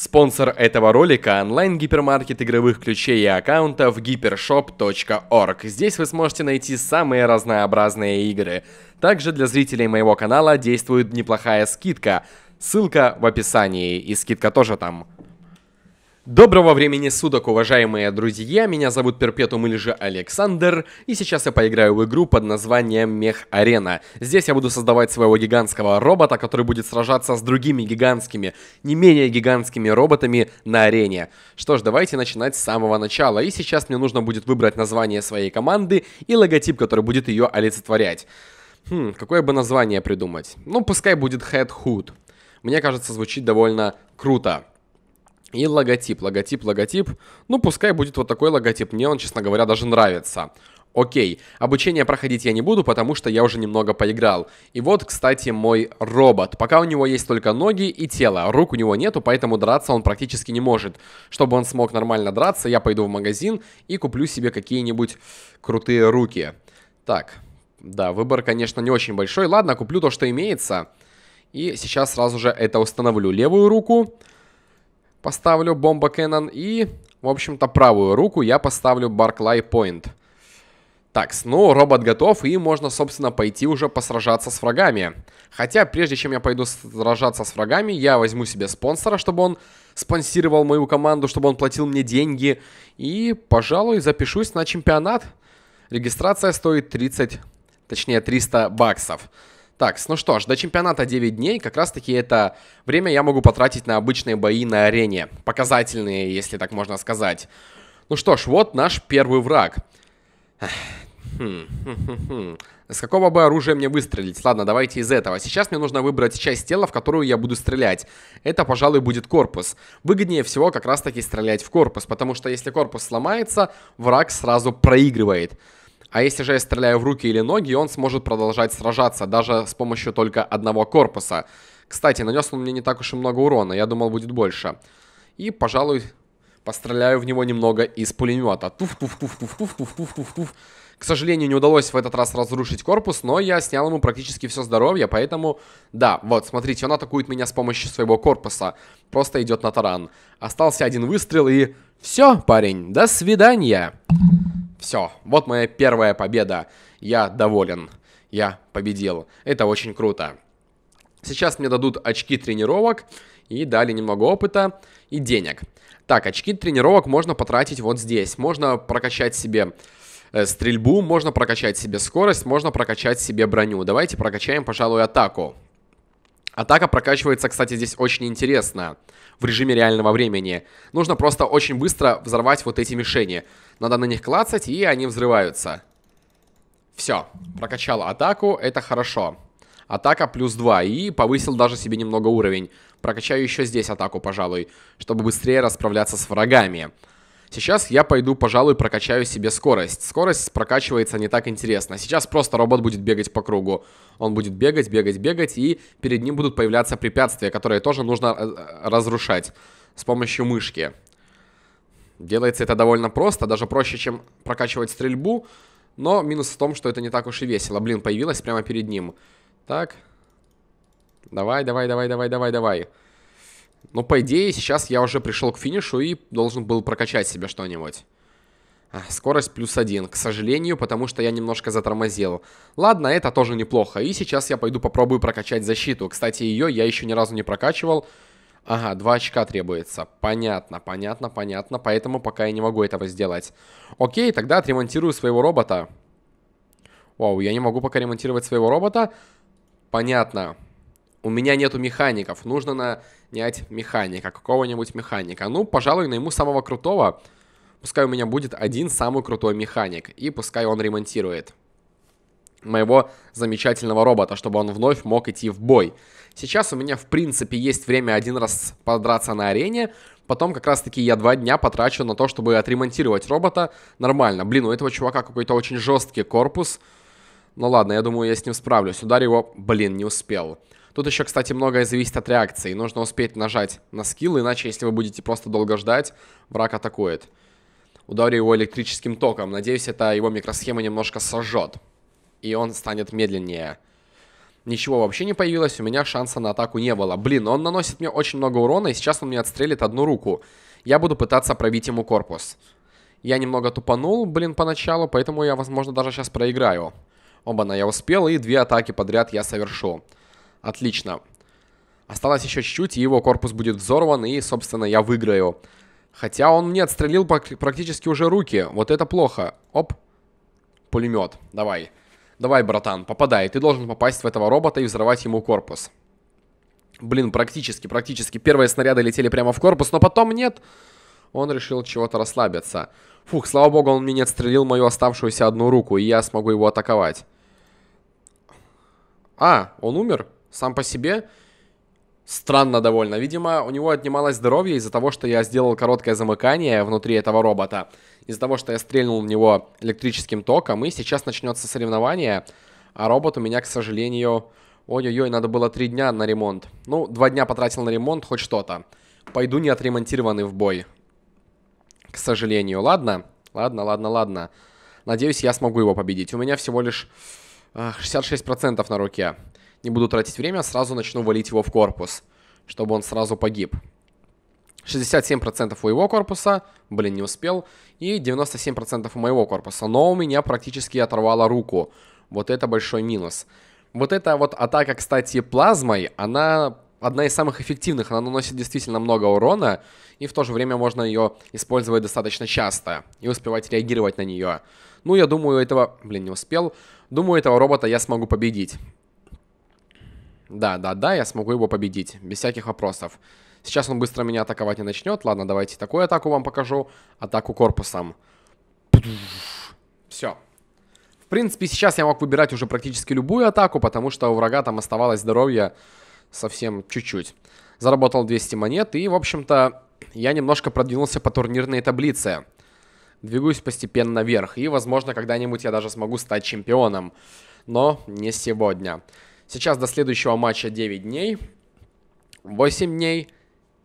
Спонсор этого ролика – онлайн-гипермаркет игровых ключей и аккаунтов hypershop.org. Здесь вы сможете найти самые разнообразные игры. Также для зрителей моего канала действует неплохая скидка. Ссылка в описании, и скидка тоже там. Доброго времени суток, уважаемые друзья! Меня зовут Перпетум или же Александр, и сейчас я поиграю в игру под названием Мех Арена. Здесь я буду создавать своего гигантского робота, который будет сражаться с другими гигантскими, не менее гигантскими роботами на арене. Что ж, давайте начинать с самого начала. И сейчас мне нужно будет выбрать название своей команды и логотип, который будет ее олицетворять. Хм, какое бы название придумать? Ну, пускай будет Head Hood. Мне кажется, звучит довольно круто. И логотип, логотип, логотип. Ну, пускай будет вот такой логотип. Мне он, честно говоря, даже нравится. Окей, обучение проходить я не буду, потому что я уже немного поиграл. И вот, кстати, мой робот. Пока у него есть только ноги и тело, рук у него нету, поэтому драться он практически не может. Чтобы он смог нормально драться, я пойду в магазин и куплю себе какие-нибудь крутые руки. Так, да, выбор, конечно, не очень большой. Ладно, куплю то, что имеется. И сейчас сразу же это установлю. Левую руку поставлю бомба Кэнон и, в общем-то, правую руку я поставлю Барклай Пойнт. Так, ну, робот готов, и можно, собственно, пойти уже посражаться с врагами. Хотя, прежде чем я пойду сражаться с врагами, я возьму себе спонсора, чтобы он спонсировал мою команду, чтобы он платил мне деньги. И, пожалуй, запишусь на чемпионат. Регистрация стоит 30, точнее 300 баксов. Так, ну что ж, до чемпионата 9 дней, как раз таки это время я могу потратить на обычные бои на арене, показательные, если так можно сказать. Ну что ж, вот наш первый враг. Хм, хм, хм, С какого бы оружия мне выстрелить? Ладно, давайте из этого. Сейчас мне нужно выбрать часть тела, в которую я буду стрелять. Это, пожалуй, будет корпус. Выгоднее всего как раз-таки стрелять в корпус, потому что если корпус сломается, враг сразу проигрывает. А если же я стреляю в руки или ноги, он сможет продолжать сражаться, даже с помощью только одного корпуса. Кстати, нанес он мне не так уж и много урона, я думал будет больше. И, пожалуй, постреляю в него немного из пулемета. Туф-туф-туф-туф-туф-туф-туф-туф-туф. К сожалению, не удалось в этот раз разрушить корпус, но я снял ему практически все здоровье, поэтому... Да, вот, смотрите, он атакует меня с помощью своего корпуса. Просто идет на таран. Остался один выстрел и... Все, парень, до свидания. Все, вот моя первая победа. Я доволен. Я победил. Это очень круто. Сейчас мне дадут очки тренировок и дали немного опыта и денег. Так, очки тренировок можно потратить вот здесь. Можно прокачать себе э, стрельбу, можно прокачать себе скорость, можно прокачать себе броню. Давайте прокачаем, пожалуй, атаку. Атака прокачивается, кстати, здесь очень интересно, в режиме реального времени. Нужно просто очень быстро взорвать вот эти мишени. Надо на них клацать, и они взрываются. Все, прокачал атаку, это хорошо. Атака плюс 2, и повысил даже себе немного уровень. Прокачаю еще здесь атаку, пожалуй, чтобы быстрее расправляться с врагами. Сейчас я пойду, пожалуй, прокачаю себе скорость. Скорость прокачивается не так интересно. Сейчас просто робот будет бегать по кругу. Он будет бегать, бегать, бегать, и перед ним будут появляться препятствия, которые тоже нужно э, э, разрушать с помощью мышки. Делается это довольно просто, даже проще, чем прокачивать стрельбу. Но минус в том, что это не так уж и весело. Блин, появилась прямо перед ним. Так. Давай, давай, давай, давай, давай, давай. Но, по идее, сейчас я уже пришел к финишу и должен был прокачать себе что-нибудь. Скорость плюс один, к сожалению, потому что я немножко затормозил. Ладно, это тоже неплохо. И сейчас я пойду попробую прокачать защиту. Кстати, ее я еще ни разу не прокачивал. Ага, два очка требуется. Понятно, понятно, понятно. Поэтому пока я не могу этого сделать. Окей, тогда отремонтирую своего робота. Вау, я не могу пока ремонтировать своего робота. Понятно у меня нету механиков, нужно нанять механика, какого-нибудь механика. Ну, пожалуй, найму самого крутого. Пускай у меня будет один самый крутой механик, и пускай он ремонтирует моего замечательного робота, чтобы он вновь мог идти в бой. Сейчас у меня, в принципе, есть время один раз подраться на арене, потом как раз-таки я два дня потрачу на то, чтобы отремонтировать робота нормально. Блин, у этого чувака какой-то очень жесткий корпус. Ну ладно, я думаю, я с ним справлюсь. Ударь его, блин, не успел. Тут еще, кстати, многое зависит от реакции. Нужно успеть нажать на скилл, иначе, если вы будете просто долго ждать, враг атакует. Ударю его электрическим током. Надеюсь, это его микросхема немножко сожжет. И он станет медленнее. Ничего вообще не появилось, у меня шанса на атаку не было. Блин, он наносит мне очень много урона, и сейчас он мне отстрелит одну руку. Я буду пытаться пробить ему корпус. Я немного тупанул, блин, поначалу, поэтому я, возможно, даже сейчас проиграю. Оба-на, я успел, и две атаки подряд я совершу. Отлично. Осталось еще чуть-чуть, и его корпус будет взорван, и, собственно, я выиграю. Хотя он мне отстрелил практически уже руки. Вот это плохо. Оп. Пулемет. Давай. Давай, братан, попадай. Ты должен попасть в этого робота и взорвать ему корпус. Блин, практически, практически. Первые снаряды летели прямо в корпус, но потом нет. Он решил чего-то расслабиться. Фух, слава богу, он мне не отстрелил мою оставшуюся одну руку, и я смогу его атаковать. А, он умер? сам по себе. Странно довольно. Видимо, у него отнималось здоровье из-за того, что я сделал короткое замыкание внутри этого робота. Из-за того, что я стрельнул в него электрическим током. И сейчас начнется соревнование. А робот у меня, к сожалению... Ой-ой-ой, надо было три дня на ремонт. Ну, два дня потратил на ремонт, хоть что-то. Пойду не отремонтированный в бой. К сожалению. Ладно, ладно, ладно, ладно. Надеюсь, я смогу его победить. У меня всего лишь 66% на руке не буду тратить время, сразу начну валить его в корпус, чтобы он сразу погиб. 67% у его корпуса, блин, не успел, и 97% у моего корпуса, но у меня практически оторвало руку. Вот это большой минус. Вот эта вот атака, кстати, плазмой, она одна из самых эффективных, она наносит действительно много урона, и в то же время можно ее использовать достаточно часто и успевать реагировать на нее. Ну, я думаю, этого... Блин, не успел. Думаю, этого робота я смогу победить. Да, да, да, я смогу его победить, без всяких вопросов. Сейчас он быстро меня атаковать не начнет. Ладно, давайте такую атаку вам покажу. Атаку корпусом. Все. В принципе, сейчас я мог выбирать уже практически любую атаку, потому что у врага там оставалось здоровье совсем чуть-чуть. Заработал 200 монет, и, в общем-то, я немножко продвинулся по турнирной таблице. Двигаюсь постепенно вверх, и, возможно, когда-нибудь я даже смогу стать чемпионом. Но не сегодня. Сегодня. Сейчас до следующего матча 9 дней, 8 дней,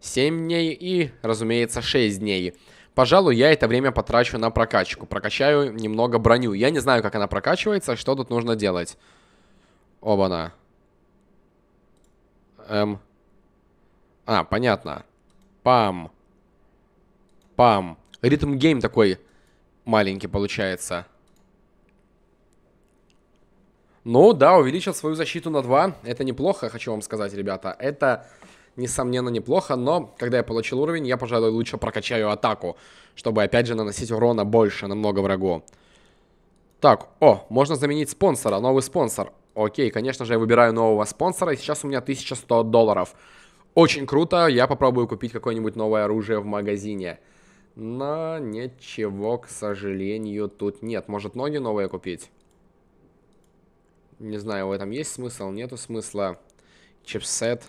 7 дней и, разумеется, 6 дней. Пожалуй, я это время потрачу на прокачку. Прокачаю немного броню. Я не знаю, как она прокачивается, что тут нужно делать. Оба-на. Эм. А, понятно. Пам. Пам. Ритм гейм такой маленький получается. Ну да, увеличил свою защиту на 2. Это неплохо, хочу вам сказать, ребята. Это, несомненно, неплохо, но когда я получил уровень, я, пожалуй, лучше прокачаю атаку, чтобы, опять же, наносить урона больше, намного врагу. Так, о, можно заменить спонсора, новый спонсор. Окей, конечно же, я выбираю нового спонсора, и сейчас у меня 1100 долларов. Очень круто, я попробую купить какое-нибудь новое оружие в магазине. Но ничего, к сожалению, тут нет. Может, ноги новые купить? Не знаю, в этом есть смысл, нету смысла. Чипсет.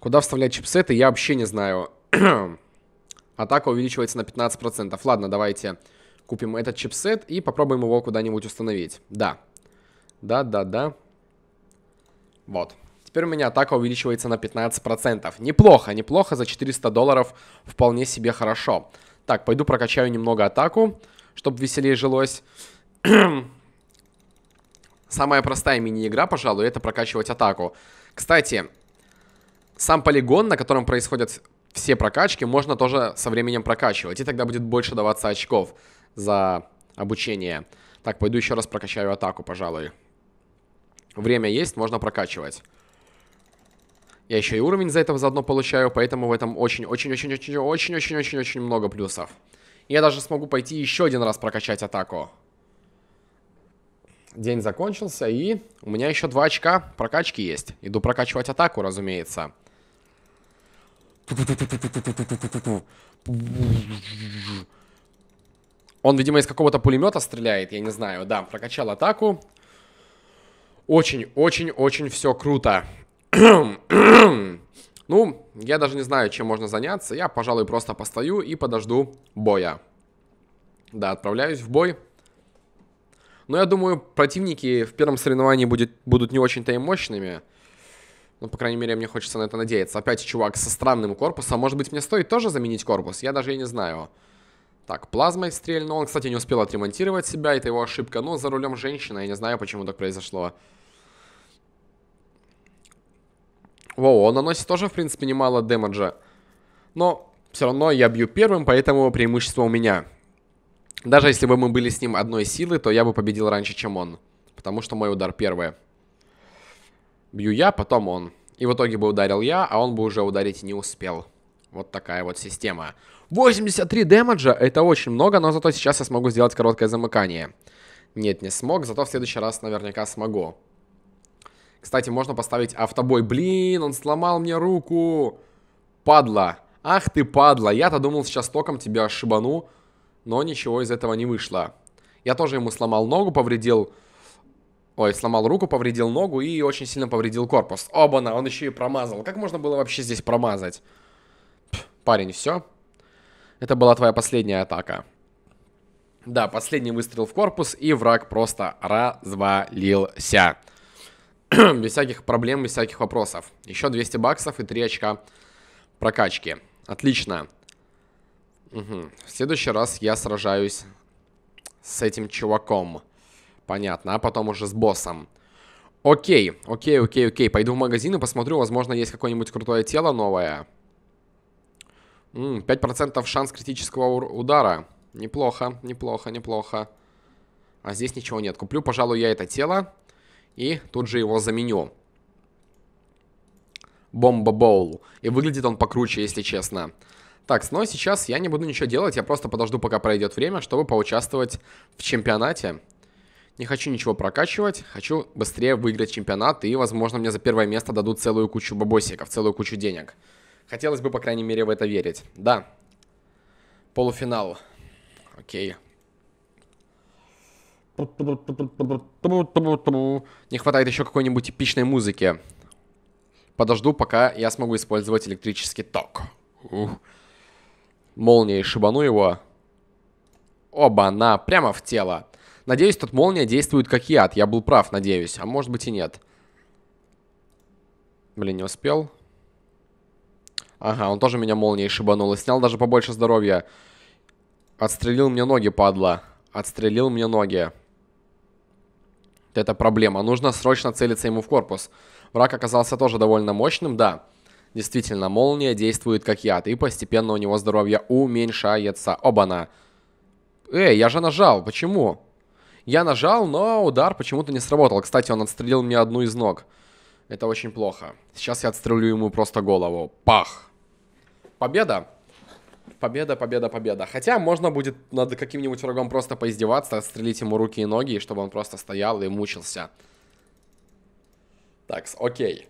Куда вставлять чипсеты, я вообще не знаю. Атака увеличивается на 15%. Ладно, давайте купим этот чипсет и попробуем его куда-нибудь установить. Да. Да, да, да. Вот. Теперь у меня атака увеличивается на 15%. Неплохо, неплохо. За 400 долларов вполне себе хорошо. Так, пойду прокачаю немного атаку, чтобы веселее жилось. Самая простая мини-игра, пожалуй, это прокачивать атаку. Кстати, сам полигон, на котором происходят все прокачки, можно тоже со временем прокачивать. И тогда будет больше даваться очков за обучение. Так, пойду еще раз прокачаю атаку, пожалуй. Время есть, можно прокачивать. Я еще и уровень за это заодно получаю, поэтому в этом очень-очень-очень-очень-очень-очень-очень много плюсов. Я даже смогу пойти еще один раз прокачать атаку день закончился, и у меня еще два очка прокачки есть. Иду прокачивать атаку, разумеется. Он, видимо, из какого-то пулемета стреляет, я не знаю. Да, прокачал атаку. Очень-очень-очень все круто. ну, я даже не знаю, чем можно заняться. Я, пожалуй, просто постою и подожду боя. Да, отправляюсь в бой. Но ну, я думаю, противники в первом соревновании будет, будут не очень-то и мощными. Ну, по крайней мере, мне хочется на это надеяться. Опять чувак со странным корпусом. Может быть, мне стоит тоже заменить корпус? Я даже и не знаю. Так, плазмой стрельнул. Он, кстати, не успел отремонтировать себя. Это его ошибка. Но за рулем женщина. Я не знаю, почему так произошло. Воу, он наносит тоже, в принципе, немало демеджа. Но все равно я бью первым, поэтому преимущество у меня. Даже если бы мы были с ним одной силы, то я бы победил раньше, чем он. Потому что мой удар первый. Бью я, потом он. И в итоге бы ударил я, а он бы уже ударить не успел. Вот такая вот система. 83 демеджа, это очень много, но зато сейчас я смогу сделать короткое замыкание. Нет, не смог, зато в следующий раз наверняка смогу. Кстати, можно поставить автобой. Блин, он сломал мне руку. Падла. Ах ты, падла. Я-то думал, сейчас током тебя шибану но ничего из этого не вышло. Я тоже ему сломал ногу, повредил... Ой, сломал руку, повредил ногу и очень сильно повредил корпус. Оба-на, он еще и промазал. Как можно было вообще здесь промазать? Пф, парень, все? Это была твоя последняя атака. Да, последний выстрел в корпус, и враг просто развалился. без всяких проблем, без всяких вопросов. Еще 200 баксов и 3 очка прокачки. Отлично. Угу. В следующий раз я сражаюсь с этим чуваком. Понятно, а потом уже с боссом. Окей, окей, окей, окей. Пойду в магазин и посмотрю, возможно, есть какое-нибудь крутое тело новое. 5% шанс критического удара. Неплохо, неплохо, неплохо. А здесь ничего нет. Куплю, пожалуй, я это тело. И тут же его заменю. Бомба-боул. И выглядит он покруче, если честно. Так, но сейчас я не буду ничего делать, я просто подожду, пока пройдет время, чтобы поучаствовать в чемпионате. Не хочу ничего прокачивать, хочу быстрее выиграть чемпионат, и, возможно, мне за первое место дадут целую кучу бабосиков, целую кучу денег. Хотелось бы, по крайней мере, в это верить. Да. Полуфинал. Окей. Не хватает еще какой-нибудь эпичной музыки. Подожду, пока я смогу использовать электрический ток. Ух молнией шибану его. Оба-на, прямо в тело. Надеюсь, тут молния действует как яд. Я был прав, надеюсь. А может быть и нет. Блин, не успел. Ага, он тоже меня молнией шибанул. И снял даже побольше здоровья. Отстрелил мне ноги, падла. Отстрелил мне ноги. Это проблема. Нужно срочно целиться ему в корпус. Враг оказался тоже довольно мощным, да. Действительно, молния действует как яд, и постепенно у него здоровье уменьшается. оба на Эй, я же нажал, почему? Я нажал, но удар почему-то не сработал. Кстати, он отстрелил мне одну из ног. Это очень плохо. Сейчас я отстрелю ему просто голову. Пах! Победа! Победа, победа, победа. Хотя можно будет над каким-нибудь врагом просто поиздеваться, отстрелить ему руки и ноги, чтобы он просто стоял и мучился. Так, окей.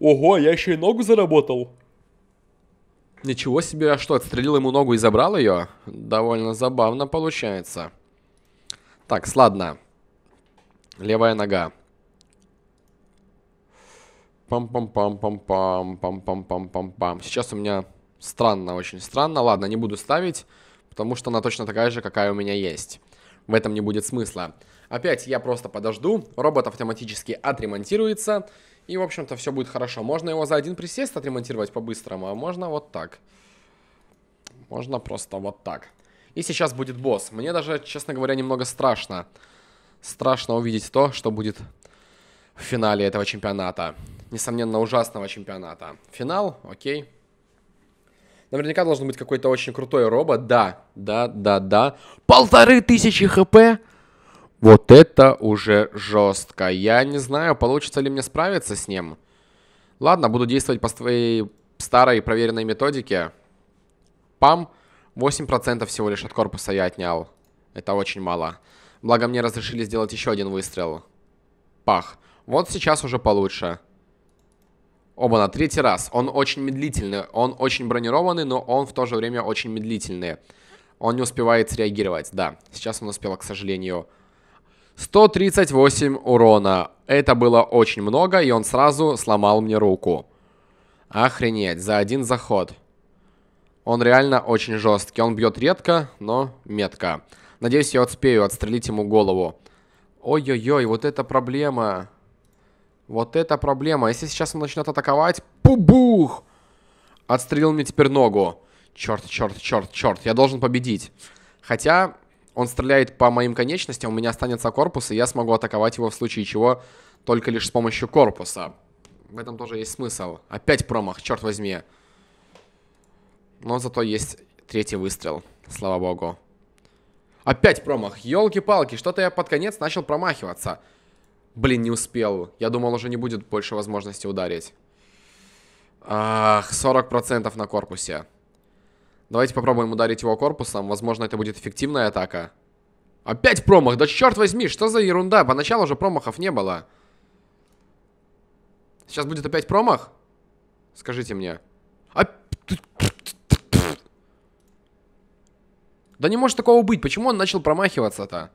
Ого, я еще и ногу заработал. Ничего себе, а что, отстрелил ему ногу и забрал ее? Довольно забавно получается. Так, сладно. Левая нога. Пам-пам-пам-пам-пам, пам пам пам пам Сейчас у меня странно, очень странно. Ладно, не буду ставить, потому что она точно такая же, какая у меня есть. В этом не будет смысла. Опять я просто подожду, робот автоматически отремонтируется, и, в общем-то, все будет хорошо. Можно его за один присест отремонтировать по-быстрому, а можно вот так. Можно просто вот так. И сейчас будет босс. Мне даже, честно говоря, немного страшно. Страшно увидеть то, что будет в финале этого чемпионата. Несомненно, ужасного чемпионата. Финал, окей. Наверняка должен быть какой-то очень крутой робот. Да, да, да, да. Полторы тысячи хп. Вот это уже жестко. Я не знаю, получится ли мне справиться с ним. Ладно, буду действовать по своей старой проверенной методике. Пам. 8% всего лишь от корпуса я отнял. Это очень мало. Благо мне разрешили сделать еще один выстрел. Пах. Вот сейчас уже получше. Оба на третий раз. Он очень медлительный. Он очень бронированный, но он в то же время очень медлительный. Он не успевает среагировать. Да, сейчас он успел, к сожалению, 138 урона. Это было очень много, и он сразу сломал мне руку. Охренеть, за один заход. Он реально очень жесткий. Он бьет редко, но метко. Надеюсь, я успею отстрелить ему голову. Ой-ой-ой, вот это проблема. Вот это проблема. Если сейчас он начнет атаковать... Пубух! Отстрелил мне теперь ногу. Черт, черт, черт, черт. Я должен победить. Хотя, он стреляет по моим конечностям, у меня останется корпус, и я смогу атаковать его в случае чего только лишь с помощью корпуса. В этом тоже есть смысл. Опять промах, черт возьми. Но зато есть третий выстрел, слава богу. Опять промах, елки-палки, что-то я под конец начал промахиваться. Блин, не успел. Я думал, уже не будет больше возможности ударить. Ах, 40% на корпусе. Давайте попробуем ударить его корпусом. Возможно, это будет эффективная атака. Опять промах! Да черт возьми, что за ерунда? Поначалу же промахов не было. Сейчас будет опять промах? Скажите мне. А... Да не может такого быть. Почему он начал промахиваться-то?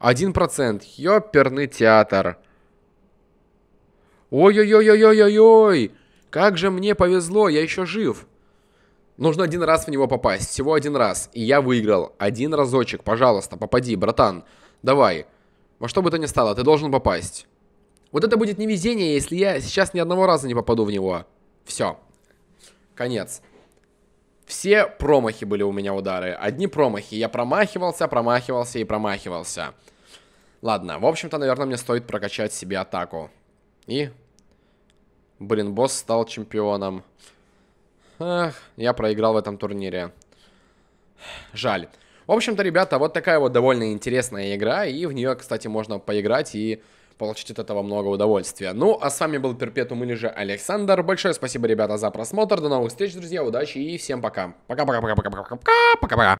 Один процент. Ёперный театр. Ой-ой-ой-ой-ой-ой-ой. Как же мне повезло, я еще жив. Нужно один раз в него попасть, всего один раз. И я выиграл. Один разочек, пожалуйста, попади, братан. Давай. Во что бы то ни стало, ты должен попасть. Вот это будет невезение, если я сейчас ни одного раза не попаду в него. Все. Конец. Все промахи были у меня удары. Одни промахи. Я промахивался, промахивался и промахивался. Ладно, в общем-то, наверное, мне стоит прокачать себе атаку. И... Блин, босс стал чемпионом. Эх, я проиграл в этом турнире. Жаль. В общем-то, ребята, вот такая вот довольно интересная игра. И в нее, кстати, можно поиграть и получить от этого много удовольствия. Ну, а с вами был Перпетум или же Александр. Большое спасибо, ребята, за просмотр. До новых встреч, друзья. Удачи и всем пока. Пока-пока-пока-пока-пока-пока-пока-пока.